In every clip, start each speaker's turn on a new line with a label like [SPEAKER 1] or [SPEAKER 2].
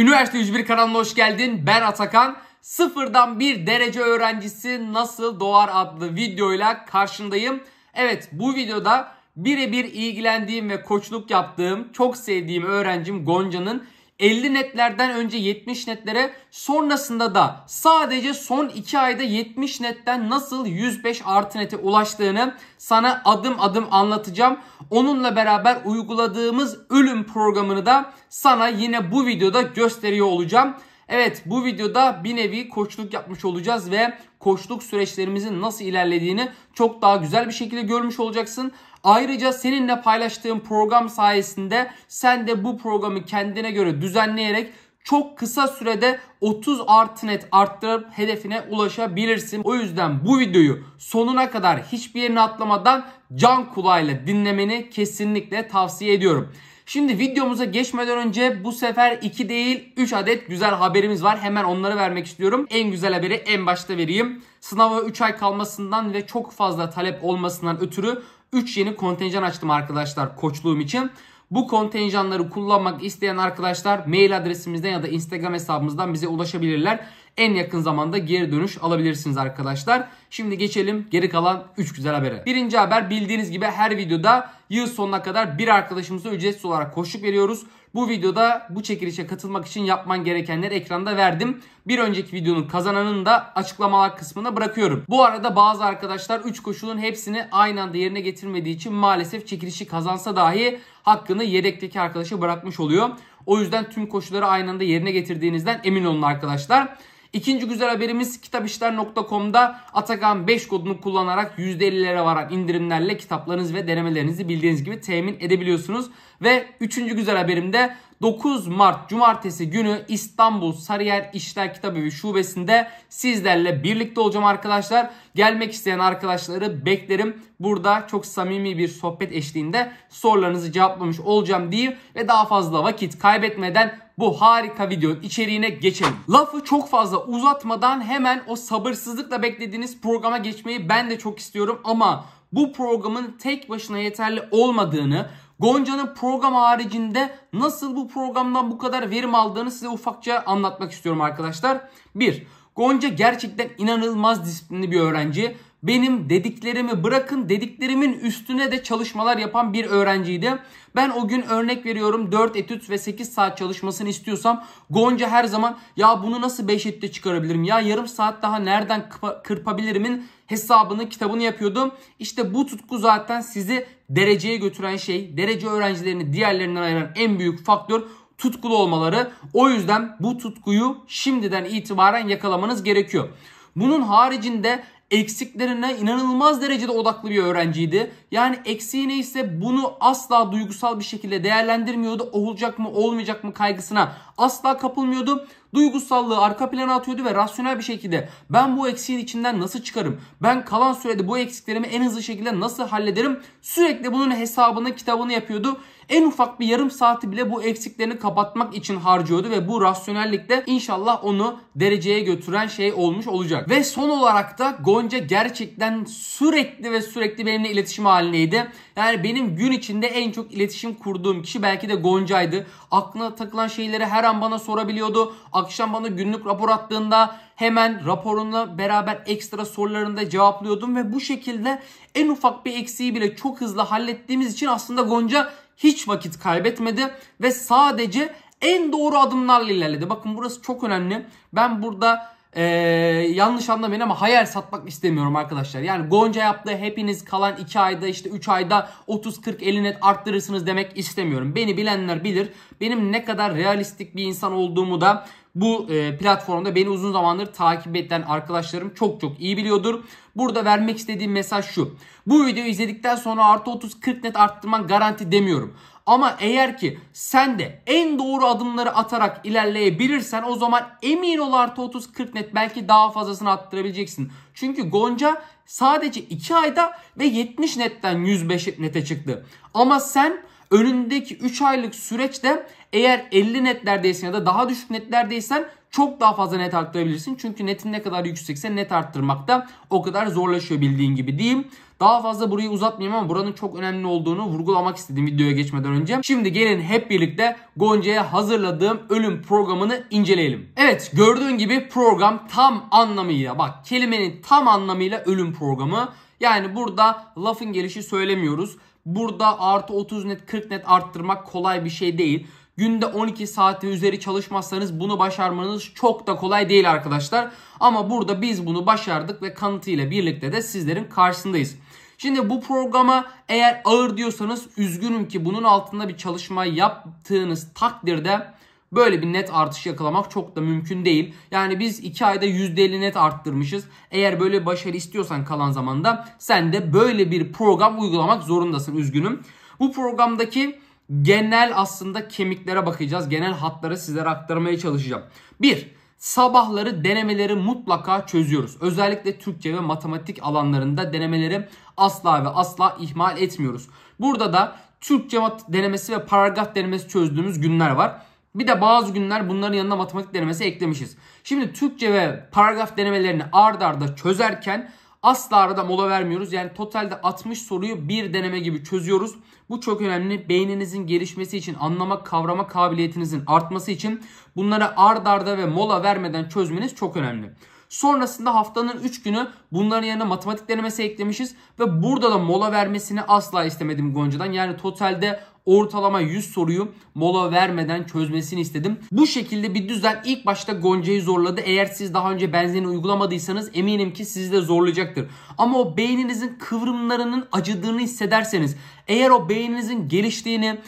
[SPEAKER 1] Üniversite 101 kanalına hoş geldin. Ben Atakan. Sıfırdan bir derece öğrencisi nasıl doğar adlı videoyla karşındayım. Evet bu videoda birebir ilgilendiğim ve koçluk yaptığım, çok sevdiğim öğrencim Gonca'nın 50 netlerden önce 70 netlere sonrasında da sadece son 2 ayda 70 netten nasıl 105 artı nete ulaştığını sana adım adım anlatacağım. Onunla beraber uyguladığımız ölüm programını da sana yine bu videoda gösteriyor olacağım. Evet bu videoda bir nevi koçluk yapmış olacağız ve koçluk süreçlerimizin nasıl ilerlediğini çok daha güzel bir şekilde görmüş olacaksın. Ayrıca seninle paylaştığım program sayesinde sen de bu programı kendine göre düzenleyerek çok kısa sürede 30 artnet net arttırıp hedefine ulaşabilirsin. O yüzden bu videoyu sonuna kadar hiçbir yerini atlamadan can kulağıyla dinlemeni kesinlikle tavsiye ediyorum. Şimdi videomuza geçmeden önce bu sefer 2 değil 3 adet güzel haberimiz var. Hemen onları vermek istiyorum. En güzel haberi en başta vereyim. Sınava 3 ay kalmasından ve çok fazla talep olmasından ötürü 3 yeni kontenjan açtım arkadaşlar koçluğum için. Bu kontenjanları kullanmak isteyen arkadaşlar mail adresimizden ya da Instagram hesabımızdan bize ulaşabilirler en yakın zamanda geri dönüş alabilirsiniz arkadaşlar. Şimdi geçelim geri kalan 3 güzel habere. Birinci haber bildiğiniz gibi her videoda yıl sonuna kadar bir arkadaşımıza ücretsiz olarak koşuk veriyoruz. Bu videoda bu çekilişe katılmak için yapman gerekenleri ekranda verdim. Bir önceki videonun kazananını da açıklamalar kısmına bırakıyorum. Bu arada bazı arkadaşlar 3 koşulun hepsini aynı anda yerine getirmediği için maalesef çekilişi kazansa dahi hakkını yedekteki arkadaşa bırakmış oluyor. O yüzden tüm koşulları aynı anda yerine getirdiğinizden emin olun arkadaşlar. İkinci güzel haberimiz kitapişler.com'da Atakan 5 kodunu kullanarak %50'lere varan indirimlerle kitaplarınız ve denemelerinizi bildiğiniz gibi temin edebiliyorsunuz. Ve üçüncü güzel haberimde 9 Mart Cumartesi günü İstanbul Sarıyer İşler Kitabevi Şubesi'nde sizlerle birlikte olacağım arkadaşlar. Gelmek isteyen arkadaşları beklerim. Burada çok samimi bir sohbet eşliğinde sorularınızı cevaplamış olacağım diyeyim ve daha fazla vakit kaybetmeden bu harika videonun içeriğine geçelim. Lafı çok fazla uzatmadan hemen o sabırsızlıkla beklediğiniz programa geçmeyi ben de çok istiyorum ama bu programın tek başına yeterli olmadığını, Gonca'nın program haricinde nasıl bu programdan bu kadar verim aldığını size ufakça anlatmak istiyorum arkadaşlar. 1. Gonca gerçekten inanılmaz disiplinli bir öğrenci benim dediklerimi bırakın dediklerimin üstüne de çalışmalar yapan bir öğrenciydi. Ben o gün örnek veriyorum 4 etüt ve 8 saat çalışmasını istiyorsam Gonca her zaman ya bunu nasıl 5 etütte çıkarabilirim ya yarım saat daha nereden kırpabilirimin hesabını kitabını yapıyordum. İşte bu tutku zaten sizi dereceye götüren şey derece öğrencilerini diğerlerinden ayıran en büyük faktör tutkulu olmaları. O yüzden bu tutkuyu şimdiden itibaren yakalamanız gerekiyor. Bunun haricinde eksiklerine inanılmaz derecede odaklı bir öğrenciydi. Yani eksiği neyse bunu asla duygusal bir şekilde değerlendirmiyordu. Olacak mı olmayacak mı kaygısına asla kapılmıyordu. Duygusallığı arka plana atıyordu ve rasyonel bir şekilde ben bu eksiğin içinden nasıl çıkarım? Ben kalan sürede bu eksiklerimi en hızlı şekilde nasıl hallederim? Sürekli bunun hesabını, kitabını yapıyordu. En ufak bir yarım saati bile bu eksiklerini kapatmak için harcıyordu ve bu rasyonellikte inşallah onu dereceye götüren şey olmuş olacak. Ve son olarak da Gonca gerçekten sürekli ve sürekli benimle iletişim halindeydi. Yani benim gün içinde en çok iletişim kurduğum kişi belki de Gonca'ydı. Aklına takılan şeyleri her an bana sorabiliyordu. Akşam bana günlük rapor attığında hemen raporunla beraber ekstra sorularını da cevaplıyordum ve bu şekilde en ufak bir eksiği bile çok hızlı hallettiğimiz için aslında Gonca hiç vakit kaybetmedi ve sadece en doğru adımlarla ilerledi. Bakın burası çok önemli. Ben burada ee, yanlış anlamayın ama hayal satmak istemiyorum arkadaşlar. Yani Gonca yaptığı hepiniz kalan 2 ayda işte 3 ayda 30-40 eli net arttırırsınız demek istemiyorum. Beni bilenler bilir. Benim ne kadar realistik bir insan olduğumu da bu e, platformda beni uzun zamandır takip eden arkadaşlarım çok çok iyi biliyordur. Burada vermek istediğim mesaj şu. Bu videoyu izledikten sonra artı 30-40 net arttırman garanti demiyorum. Ama eğer ki sen de en doğru adımları atarak ilerleyebilirsen o zaman emin ol artı 30-40 net belki daha fazlasını attırabileceksin. Çünkü Gonca sadece 2 ayda ve 70 netten 105 nete çıktı. Ama sen önündeki 3 aylık süreçte eğer 50 netlerdeysen ya da daha düşük netlerdeysen çok daha fazla net arttırabilirsin. Çünkü netin ne kadar yüksekse net arttırmak da o kadar zorlaşıyor bildiğin gibi diyeyim. Daha fazla burayı uzatmayayım ama buranın çok önemli olduğunu vurgulamak istedim videoya geçmeden önce. Şimdi gelin hep birlikte Gonca'ya hazırladığım ölüm programını inceleyelim. Evet gördüğün gibi program tam anlamıyla bak kelimenin tam anlamıyla ölüm programı. Yani burada lafın gelişi söylemiyoruz. Burada artı 30 net 40 net arttırmak kolay bir şey değil. Günde 12 saati üzeri çalışmazsanız bunu başarmanız çok da kolay değil arkadaşlar. Ama burada biz bunu başardık ve kanıtıyla birlikte de sizlerin karşısındayız. Şimdi bu programa eğer ağır diyorsanız üzgünüm ki bunun altında bir çalışma yaptığınız takdirde Böyle bir net artış yakalamak çok da mümkün değil. Yani biz 2 ayda %50 net arttırmışız. Eğer böyle başarı istiyorsan kalan zamanda sen de böyle bir program uygulamak zorundasın üzgünüm. Bu programdaki genel aslında kemiklere bakacağız. Genel hatları sizlere aktarmaya çalışacağım. 1. Sabahları denemeleri mutlaka çözüyoruz. Özellikle Türkçe ve matematik alanlarında denemeleri asla ve asla ihmal etmiyoruz. Burada da Türkçe denemesi ve paragraf denemesi çözdüğümüz günler var. Bir de bazı günler bunların yanına matematik denemesi eklemişiz. Şimdi Türkçe ve paragraf denemelerini ard arda çözerken asla arada mola vermiyoruz. Yani totalde 60 soruyu bir deneme gibi çözüyoruz. Bu çok önemli. Beyninizin gelişmesi için, anlamak, kavrama kabiliyetinizin artması için bunlara ard arda ve mola vermeden çözmeniz çok önemli. Sonrasında haftanın 3 günü bunların yerine matematik denemesi eklemişiz. Ve burada da mola vermesini asla istemedim Gonca'dan. Yani totalde ortalama 100 soruyu mola vermeden çözmesini istedim. Bu şekilde bir düzen ilk başta Gonca'yı zorladı. Eğer siz daha önce benzerini uygulamadıysanız eminim ki sizi de zorlayacaktır. Ama o beyninizin kıvrımlarının acıdığını hissederseniz, eğer o beyninizin geliştiğini,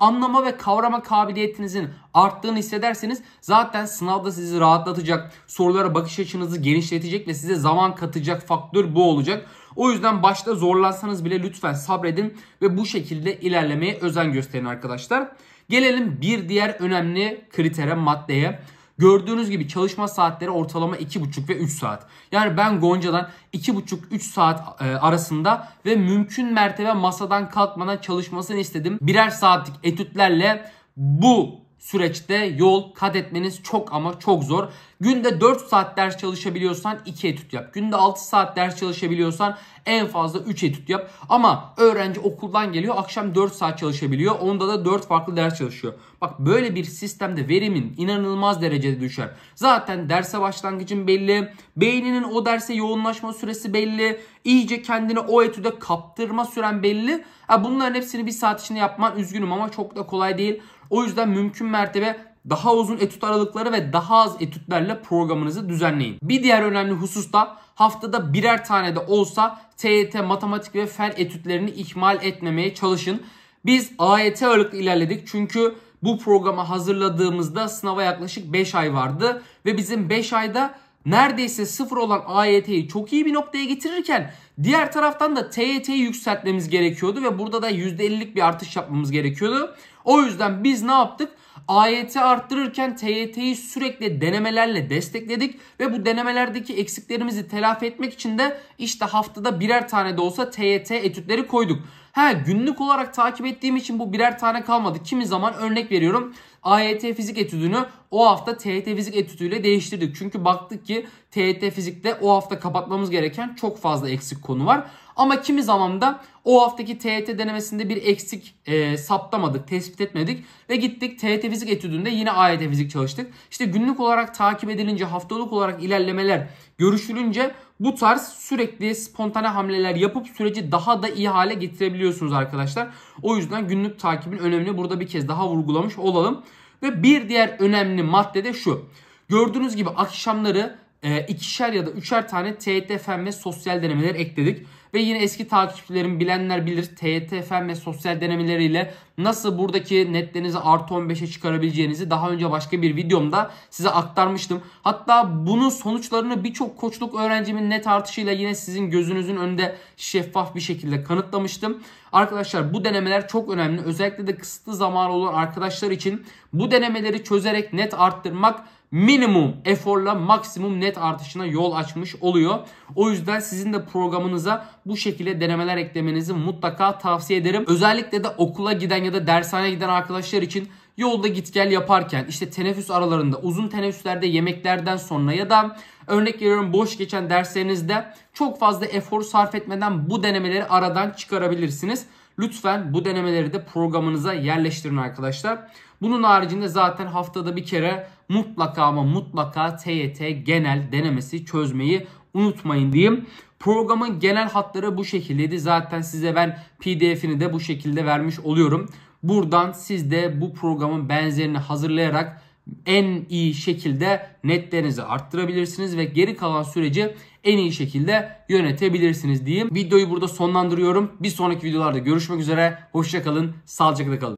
[SPEAKER 1] anlama ve kavrama kabiliyetinizin arttığını hissederseniz zaten sınavda sizi rahatlatacak, sorulara bakış açınızı genişletecek ve size zaman katacak faktör bu olacak. O yüzden başta zorlansanız bile lütfen sabredin ve bu şekilde ilerlemeye özen gösterin arkadaşlar. Gelelim bir diğer önemli kritere, maddeye. Gördüğünüz gibi çalışma saatleri ortalama 2,5 ve 3 saat. Yani ben Gonca'dan 2,5-3 saat e, arasında ve mümkün mertebe masadan kalkmadan çalışmasını istedim. Birer saatlik etütlerle bu süreçte yol kat etmeniz çok ama çok zor. Günde 4 saat ders çalışabiliyorsan 2 etüt yap. Günde 6 saat ders çalışabiliyorsan en fazla 3 etüt yap. Ama öğrenci okuldan geliyor akşam 4 saat çalışabiliyor. Onda da 4 farklı ders çalışıyor. Bak böyle bir sistemde verimin inanılmaz derecede düşer. Zaten derse başlangıcın belli. Beyninin o derse yoğunlaşma süresi belli. İyice kendini o etüde kaptırma süren belli. Ha, bunların hepsini bir saat içinde yapman üzgünüm ama çok da kolay değil. O yüzden mümkün mertebe daha uzun etüt aralıkları ve daha az etütlerle programınızı düzenleyin. Bir diğer önemli husus da haftada birer tane de olsa TYT, matematik ve fen etütlerini ihmal etmemeye çalışın. Biz AYT ağırlıklı ilerledik çünkü bu programı hazırladığımızda sınava yaklaşık 5 ay vardı ve bizim 5 ayda neredeyse sıfır olan AYT'yi çok iyi bir noktaya getirirken diğer taraftan da TYT'yi yükseltmemiz gerekiyordu ve burada da %50'lik bir artış yapmamız gerekiyordu. O yüzden biz ne yaptık? AYT arttırırken TYT'yi sürekli denemelerle destekledik ve bu denemelerdeki eksiklerimizi telafi etmek için de işte haftada birer tane de olsa TYT etütleri koyduk. Ha günlük olarak takip ettiğim için bu birer tane kalmadı. Kimi zaman örnek veriyorum AYT fizik etüdünü o hafta TET fizik etüdüyle değiştirdik. Çünkü baktık ki TET fizikte o hafta kapatmamız gereken çok fazla eksik konu var. Ama kimi zaman da o haftaki TET denemesinde bir eksik e, saptamadık, tespit etmedik ve gittik TET fizik etüdünde yine AYT fizik çalıştık. İşte günlük olarak takip edilince, haftalık olarak ilerlemeler görüşülünce bu tarz sürekli spontane hamleler yapıp süreci daha da iyi hale getirebiliyorsunuz arkadaşlar. O yüzden günlük takibin önemini burada bir kez daha vurgulamış olalım. Ve bir diğer önemli madde de şu. Gördüğünüz gibi akşamları e, ikişer ya da üçer tane TYT FM ve sosyal denemeler ekledik. Ve yine eski takipçilerim bilenler bilir TYT FM ve sosyal denemeleriyle nasıl buradaki netlerinizi artı 15'e çıkarabileceğinizi daha önce başka bir videomda size aktarmıştım. Hatta bunun sonuçlarını birçok koçluk öğrencimin net artışıyla yine sizin gözünüzün önünde şeffaf bir şekilde kanıtlamıştım. Arkadaşlar bu denemeler çok önemli. Özellikle de kısıtlı zaman olan arkadaşlar için bu denemeleri çözerek net arttırmak minimum eforla maksimum net artışına yol açmış oluyor. O yüzden sizin de programınıza bu şekilde denemeler eklemenizi mutlaka tavsiye ederim. Özellikle de okula giden ya da dershaneye giden arkadaşlar için yolda git gel yaparken işte teneffüs aralarında uzun teneffüslerde yemeklerden sonra ya da örnek veriyorum boş geçen derslerinizde çok fazla efor sarf etmeden bu denemeleri aradan çıkarabilirsiniz. Lütfen bu denemeleri de programınıza yerleştirin arkadaşlar. Bunun haricinde zaten haftada bir kere mutlaka ama mutlaka TYT genel denemesi çözmeyi unutmayın diyeyim. Programın genel hatları bu şekildeydi. Zaten size ben pdf'ini de bu şekilde vermiş oluyorum. Buradan siz de bu programın benzerini hazırlayarak en iyi şekilde netlerinizi arttırabilirsiniz ve geri kalan süreci en iyi şekilde yönetebilirsiniz diyeyim. Videoyu burada sonlandırıyorum. Bir sonraki videolarda görüşmek üzere. Hoşçakalın, sağlıcakla kalın.